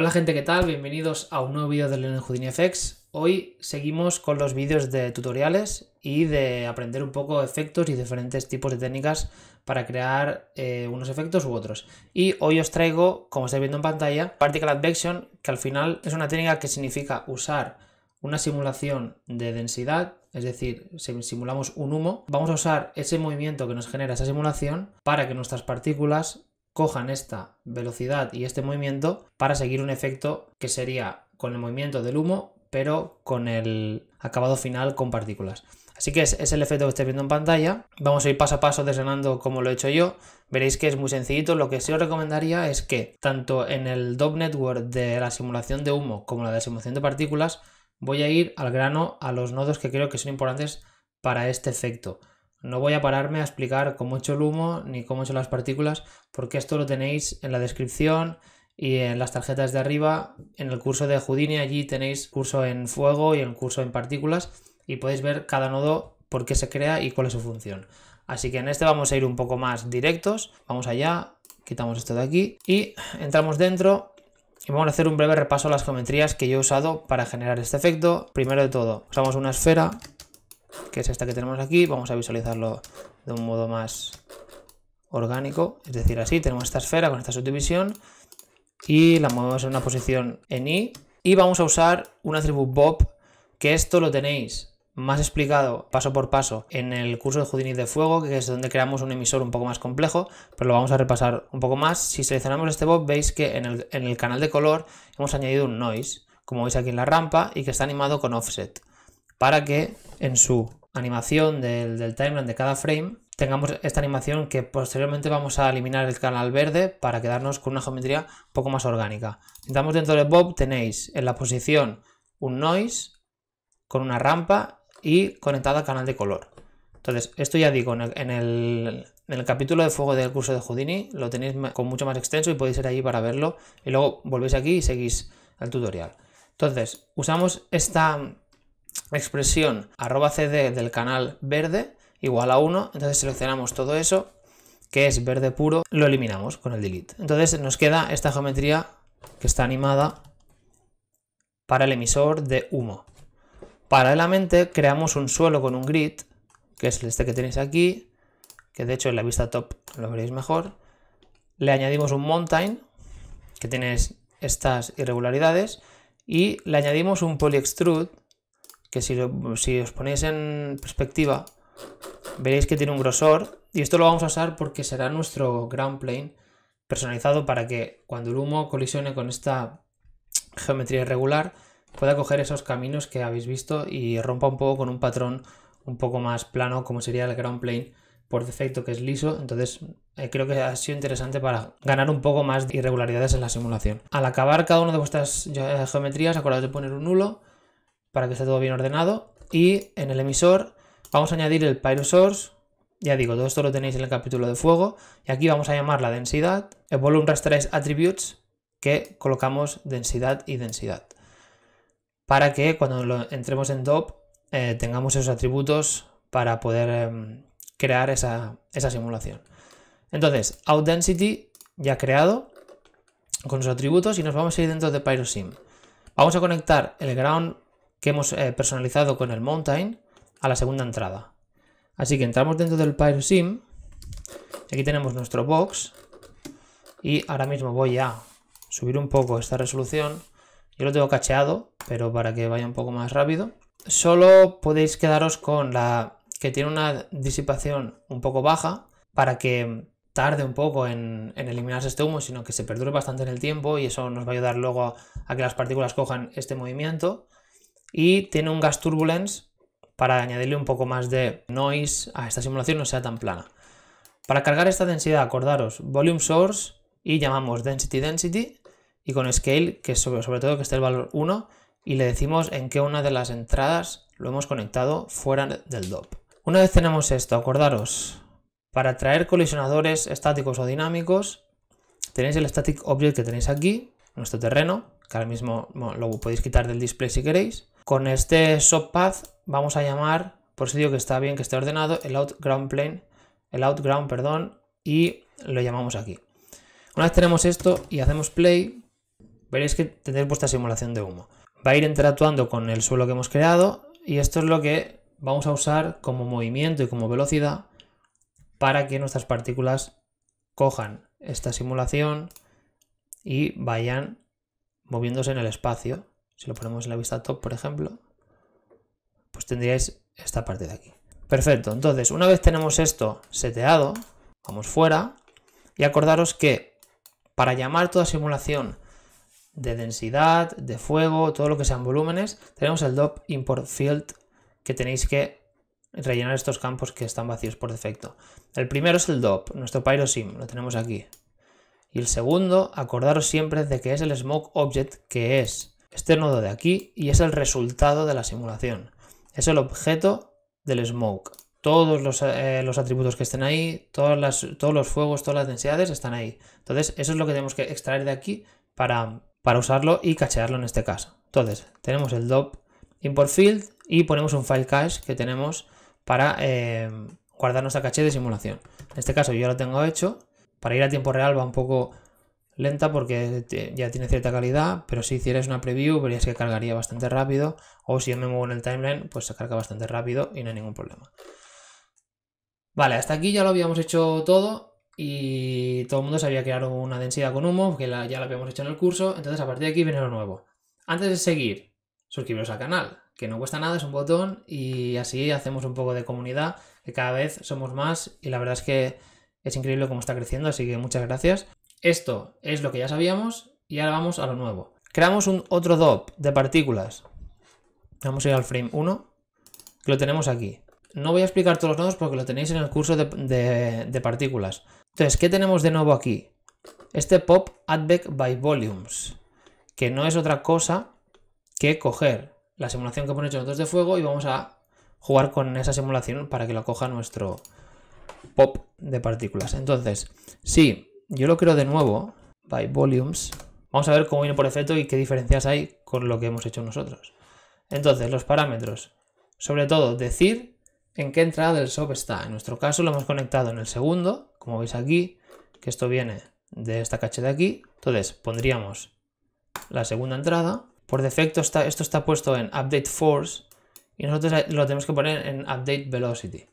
Hola gente, ¿qué tal? Bienvenidos a un nuevo vídeo de Lenin Houdini FX. Hoy seguimos con los vídeos de tutoriales y de aprender un poco efectos y diferentes tipos de técnicas para crear eh, unos efectos u otros. Y hoy os traigo, como estáis viendo en pantalla, Particle Advection, que al final es una técnica que significa usar una simulación de densidad, es decir, si simulamos un humo, vamos a usar ese movimiento que nos genera esa simulación para que nuestras partículas cojan esta velocidad y este movimiento para seguir un efecto que sería con el movimiento del humo, pero con el acabado final con partículas. Así que es, el efecto que estáis viendo en pantalla. Vamos a ir paso a paso desenando como lo he hecho yo. Veréis que es muy sencillito. Lo que sí os recomendaría es que tanto en el DOP Network de la simulación de humo como la de simulación de partículas, voy a ir al grano a los nodos que creo que son importantes para este efecto. No voy a pararme a explicar cómo he hecho el humo ni cómo he hecho las partículas, porque esto lo tenéis en la descripción y en las tarjetas de arriba. En el curso de Houdini allí tenéis curso en fuego y el curso en partículas y podéis ver cada nodo por qué se crea y cuál es su función. Así que en este vamos a ir un poco más directos. Vamos allá, quitamos esto de aquí y entramos dentro y vamos a hacer un breve repaso a las geometrías que yo he usado para generar este efecto. Primero de todo, usamos una esfera que es esta que tenemos aquí. Vamos a visualizarlo de un modo más orgánico, es decir, así. Tenemos esta esfera con esta subdivisión y la movemos en una posición en I Y vamos a usar un atributo bob, que esto lo tenéis más explicado paso por paso en el curso de Houdini de Fuego, que es donde creamos un emisor un poco más complejo, pero lo vamos a repasar un poco más. Si seleccionamos este bob, veis que en el, en el canal de color hemos añadido un noise, como veis aquí en la rampa, y que está animado con offset para que en su animación del, timeline de cada frame tengamos esta animación que posteriormente vamos a eliminar el canal verde para quedarnos con una geometría un poco más orgánica. estamos dentro de Bob, tenéis en la posición un noise con una rampa y conectada al canal de color. Entonces, esto ya digo, en el, en el capítulo de fuego del curso de Houdini lo tenéis con mucho más extenso y podéis ir allí para verlo. Y luego volvéis aquí y seguís el tutorial. Entonces, usamos esta, expresión arroba cd del canal verde igual a 1, entonces seleccionamos todo eso, que es verde puro, lo eliminamos con el delete. Entonces nos queda esta geometría que está animada para el emisor de humo. Paralelamente creamos un suelo con un grid, que es este que tenéis aquí, que de hecho en la vista top lo veréis mejor. Le añadimos un mountain, que tiene estas irregularidades, y le añadimos un polyextrude, que si, si os ponéis en perspectiva, veréis que tiene un grosor y esto lo vamos a usar porque será nuestro ground plane personalizado para que cuando el humo colisione con esta geometría irregular pueda coger esos caminos que habéis visto y rompa un poco con un patrón un poco más plano como sería el ground plane por defecto que es liso, entonces eh, creo que ha sido interesante para ganar un poco más de irregularidades en la simulación. Al acabar cada una de vuestras geometrías acordaos de poner un nulo para que esté todo bien ordenado. Y en el emisor vamos a añadir el PyroSource. Ya digo, todo esto lo tenéis en el capítulo de fuego. Y aquí vamos a llamar la densidad, el volume rasterize attributes, que colocamos densidad y densidad. Para que cuando lo entremos en DOP eh, tengamos esos atributos para poder em, crear esa, simulación. Entonces, density ya creado con sus atributos y nos vamos a ir dentro de PyroSim. Vamos a conectar el ground que hemos eh, personalizado con el Mountain a la segunda entrada. Así que entramos dentro del PyroSim, aquí tenemos nuestro box y ahora mismo voy a subir un poco esta resolución. Yo lo tengo cacheado, pero para que vaya un poco más rápido. Solo podéis quedaros con la que tiene una disipación un poco baja para que tarde un poco en, eliminarse este humo, sino que se perdure bastante en el tiempo y eso nos va a ayudar luego a que las partículas cojan este movimiento y tiene un gas turbulence para añadirle un poco más de noise a esta simulación no sea tan plana. Para cargar esta densidad, acordaros, volume source y llamamos density density y con scale, que sobre, sobre todo que esté el valor 1, y le decimos en qué una de las entradas lo hemos conectado fuera del DOP. Una vez tenemos esto, acordaros, para traer colisionadores estáticos o dinámicos, tenéis el static object que tenéis aquí, nuestro terreno, que ahora mismo lo podéis quitar del display si queréis, con este soft path vamos a llamar, por si digo que está bien que esté ordenado, el outground plane, el outground, perdón, y lo llamamos aquí. Una vez tenemos esto y hacemos play, veréis que tendréis vuestra simulación de humo. Va a ir interactuando con el suelo que hemos creado y esto es lo que vamos a usar como movimiento y como velocidad para que nuestras partículas cojan esta simulación y vayan moviéndose en el espacio si lo ponemos en la vista top, por ejemplo, pues tendríais esta parte de aquí. Perfecto, entonces una vez tenemos esto seteado, vamos fuera y acordaros que para llamar toda simulación de densidad, de fuego, todo lo que sean volúmenes, tenemos el DOP import field que tenéis que rellenar estos campos que están vacíos por defecto. El primero es el DOP, nuestro PyroSim, lo tenemos aquí. Y el segundo, acordaros siempre de que es el Smoke Object, que es este nodo de aquí y es el resultado de la simulación. Es el objeto del smoke. Todos los, eh, atributos que estén ahí, todos los fuegos, todas las densidades están ahí. Entonces, eso es lo que tenemos que extraer de aquí para, para usarlo y cachearlo en este caso. Entonces, tenemos el DOP import field y ponemos un file cache que tenemos para eh, guardar nuestra caché de simulación. En este caso yo lo tengo hecho. Para ir a tiempo real va un poco lenta porque ya tiene cierta calidad, pero si hicieras una preview verías que cargaría bastante rápido, o si yo me muevo en el timeline, pues se carga bastante rápido y no hay ningún problema. Vale, hasta aquí ya lo habíamos hecho todo y todo el mundo sabía crear una densidad con humo, que ya lo habíamos hecho en el curso, entonces a partir de aquí viene lo nuevo. Antes de seguir, suscribiros al canal, que no cuesta nada, es un botón y así hacemos un poco de comunidad, que cada vez somos más y la verdad es que es increíble cómo está creciendo, así que muchas gracias. Esto es lo que ya sabíamos y ahora vamos a lo nuevo. Creamos un otro DOP de partículas. Vamos a ir al frame 1, que lo tenemos aquí. No voy a explicar todos los nodos porque lo tenéis en el curso de, partículas. Entonces, ¿qué tenemos de nuevo aquí? Este pop addback by volumes, que no es otra cosa que coger la simulación que hemos hecho nosotros de fuego y vamos a jugar con esa simulación para que lo coja nuestro pop de partículas. Entonces, si yo lo creo de nuevo, by volumes. Vamos a ver cómo viene por defecto y qué diferencias hay con lo que hemos hecho nosotros. Entonces, los parámetros. Sobre todo, decir en qué entrada del SOP está. En nuestro caso lo hemos conectado en el segundo, como veis aquí, que esto viene de esta caché de aquí. Entonces, pondríamos la segunda entrada. Por defecto, está, esto está puesto en update force y nosotros lo tenemos que poner en update velocity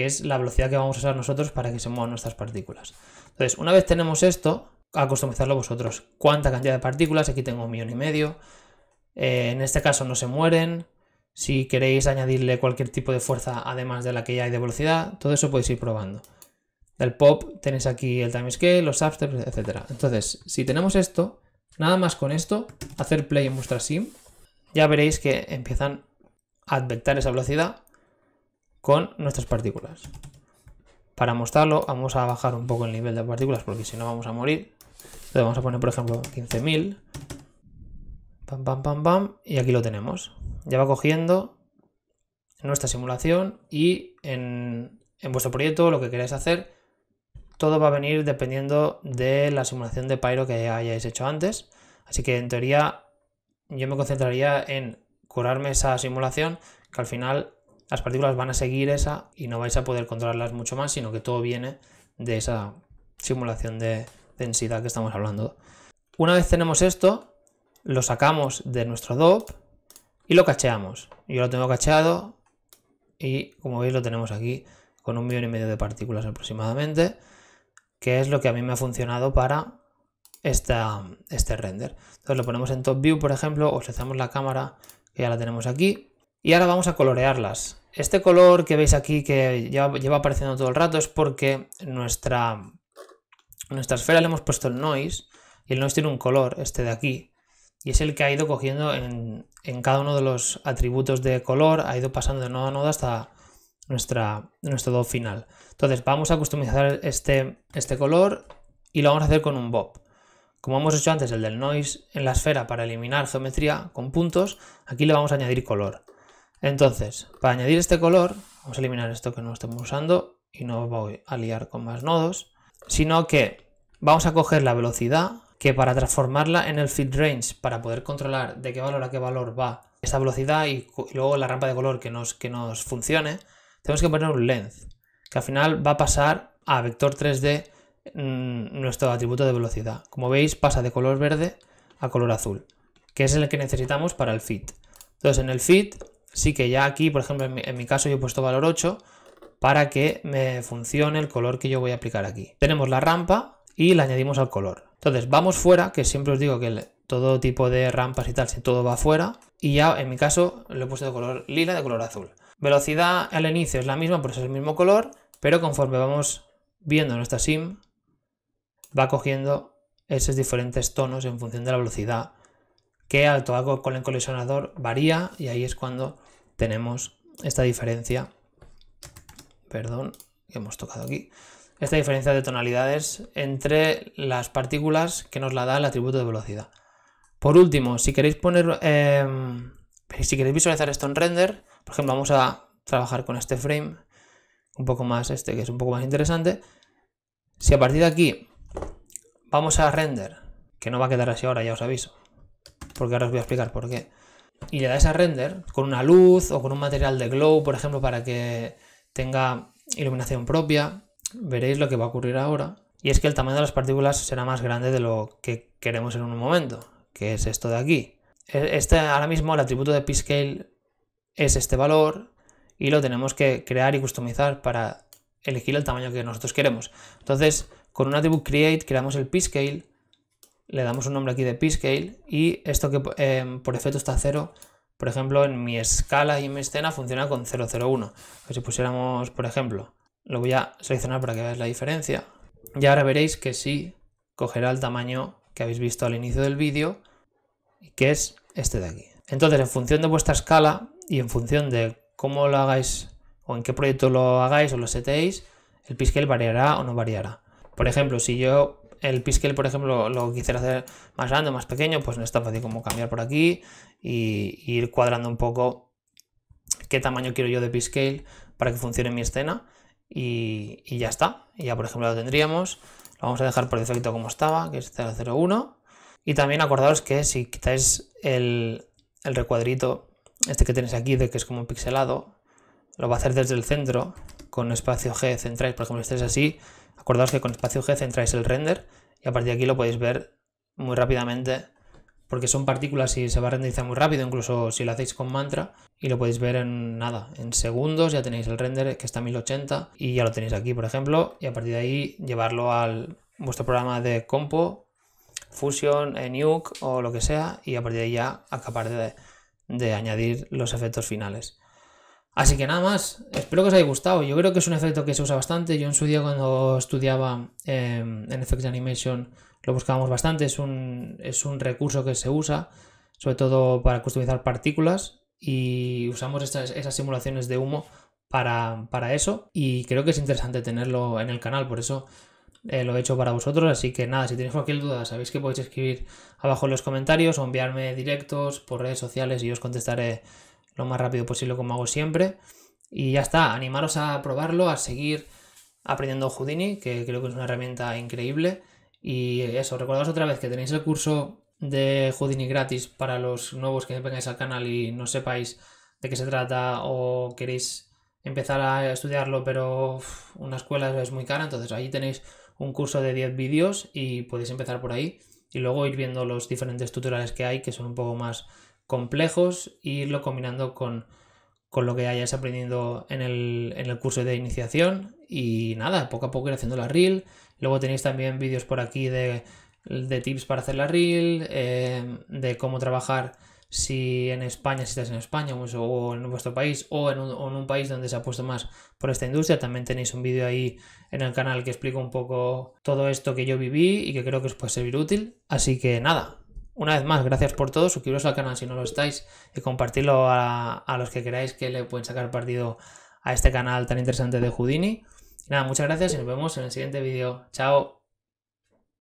que es la velocidad que vamos a usar nosotros para que se muevan nuestras partículas. Entonces, una vez tenemos esto, a customizarlo vosotros. ¿Cuánta cantidad de partículas? Aquí tengo un millón y medio. Eh, en este caso no se mueren. Si queréis añadirle cualquier tipo de fuerza además de la que ya hay de velocidad, todo eso podéis ir probando. Del pop tenéis aquí el timescale, los substeps, etc. Entonces, si tenemos esto, nada más con esto, hacer play en vuestra sim, ya veréis que empiezan a advectar esa velocidad con nuestras partículas. Para mostrarlo vamos a bajar un poco el nivel de partículas porque si no vamos a morir. le vamos a poner por ejemplo 15.000. Pam, pam, pam, pam. Y aquí lo tenemos. Ya va cogiendo nuestra simulación y en, en vuestro proyecto lo que queráis hacer. Todo va a venir dependiendo de la simulación de Pyro que hayáis hecho antes. Así que en teoría yo me concentraría en curarme esa simulación que al final las partículas van a seguir esa y no vais a poder controlarlas mucho más, sino que todo viene de esa simulación de densidad que estamos hablando. Una vez tenemos esto, lo sacamos de nuestro DOP y lo cacheamos. Yo lo tengo cacheado y como veis lo tenemos aquí con un millón y medio de partículas aproximadamente, que es lo que a mí me ha funcionado para esta, este render. Entonces lo ponemos en top view, por ejemplo, o la cámara, que ya la tenemos aquí, y ahora vamos a colorearlas. Este color que veis aquí que lleva, apareciendo todo el rato es porque nuestra, nuestra esfera le hemos puesto el noise y el noise tiene un color, este de aquí, y es el que ha ido cogiendo en, cada uno de los atributos de color, ha ido pasando de nodo a nodo hasta nuestra, nuestro do final. Entonces vamos a customizar este, este color y lo vamos a hacer con un bob. Como hemos hecho antes el del noise en la esfera para eliminar geometría con puntos, aquí le vamos a añadir color. Entonces, para añadir este color, vamos a eliminar esto que no estamos usando y no voy a liar con más nodos, sino que vamos a coger la velocidad que para transformarla en el feed range, para poder controlar de qué valor a qué valor va esa velocidad y, luego la rampa de color que nos, que nos funcione, tenemos que poner un length, que al final va a pasar a vector 3D mm, nuestro atributo de velocidad. Como veis, pasa de color verde a color azul, que es el que necesitamos para el fit. Entonces, en el fit sí que ya aquí, por ejemplo, en mi, caso yo he puesto valor 8 para que me funcione el color que yo voy a aplicar aquí. Tenemos la rampa y la añadimos al color. Entonces vamos fuera, que siempre os digo que todo tipo de rampas y tal, si todo va fuera. Y ya en mi caso lo he puesto de color lila, de color azul. Velocidad al inicio es la misma, por eso es el mismo color, pero conforme vamos viendo nuestra sim, va cogiendo esos diferentes tonos en función de la velocidad qué alto hago con el colisionador varía y ahí es cuando tenemos esta diferencia, perdón, que hemos tocado aquí, esta diferencia de tonalidades entre las partículas que nos la da el atributo de velocidad. Por último, si queréis poner, em, si queréis visualizar esto en render, por ejemplo, vamos a trabajar con este frame, un poco más este que es un poco más interesante. Si a partir de aquí vamos a render, que no va a quedar así ahora, ya os aviso, porque ahora os voy a explicar por qué. Y le dais a render con una luz o con un material de glow, por ejemplo, para que tenga iluminación propia. Veréis lo que va a ocurrir ahora. Y es que el tamaño de las partículas será más grande de lo que queremos en un momento, que es esto de aquí. E, este, ahora mismo el atributo de piscale es este valor y lo tenemos que crear y customizar para elegir el tamaño que nosotros queremos. Entonces, con un atributo create creamos el piscale, le damos un nombre aquí de piscale y esto que em, por efecto está 0, por ejemplo, en mi escala y en mi escena funciona con 001. Pues si pusiéramos, por ejemplo, lo voy a seleccionar para que veáis la diferencia. Y ahora veréis que sí cogerá el tamaño que habéis visto al inicio del vídeo, que es este de aquí. Entonces, en función de vuestra escala y en función de cómo lo hagáis o en qué proyecto lo hagáis o lo setéis el piscale variará o no variará. Por ejemplo, si yo el piscale por ejemplo, lo quisiera hacer más grande, más pequeño, pues no es tan fácil como cambiar por aquí y, ir cuadrando un poco qué tamaño quiero yo de piscale para que funcione mi escena y, ya está. Y ya por ejemplo lo tendríamos, lo vamos a dejar por defecto como estaba, que es 001. Y también acordaros que si quitáis el, recuadrito, este que tenéis aquí, de que es como pixelado, lo va a hacer desde el centro, con espacio G central. por ejemplo, si es así, Acordaos que con espacio G centráis el render y a partir de aquí lo podéis ver muy rápidamente porque son partículas y se va a renderizar muy rápido, incluso si lo hacéis con mantra, y lo podéis ver en nada, en segundos, ya tenéis el render que está a 1080 y ya lo tenéis aquí, por ejemplo, y a partir de ahí llevarlo al vuestro programa de compo, Fusion, Nuke o lo que sea, y a partir de ahí ya acabar de añadir los efectos finales. Así que nada más, espero que os haya gustado. Yo creo que es un efecto que se usa bastante. Yo en su día cuando estudiaba em, en Effects Animation lo buscábamos bastante. Es un, es un recurso que se usa, sobre todo para customizar partículas. Y usamos esas simulaciones de humo para, eso. Y creo que es interesante tenerlo en el canal, por eso eh, lo he hecho para vosotros. Así que nada, si tenéis cualquier duda, sabéis que podéis escribir abajo en los comentarios o enviarme directos por redes sociales y os contestaré lo más rápido posible como hago siempre. Y ya está, animaros a probarlo, a seguir aprendiendo Houdini, que creo que es una herramienta increíble. Y eso, recordaros otra vez que tenéis el curso de Houdini gratis para los nuevos que vengáis al canal y no sepáis de qué se trata o queréis empezar a estudiarlo, pero una escuela es muy cara, entonces ahí tenéis un curso de 10 vídeos y podéis empezar por ahí y luego ir viendo los diferentes tutoriales que hay que son un poco más complejos e irlo combinando con, lo que hayáis aprendido en el, curso de iniciación. Y nada, poco a poco ir haciendo la reel. Luego tenéis también vídeos por aquí de, tips para hacer la reel, eh, de cómo trabajar si en España, si estás en España pues, o en vuestro país o en, un, o en un, país donde se ha puesto más por esta industria. También tenéis un vídeo ahí en el canal que explica un poco todo esto que yo viví y que creo que os puede servir útil. Así que nada, una vez más, gracias por todo. Suscribiros al canal si no lo estáis y compartirlo a, los que queráis que le pueden sacar partido a este canal tan interesante de Houdini. nada, muchas gracias y nos vemos en el siguiente vídeo. Chao.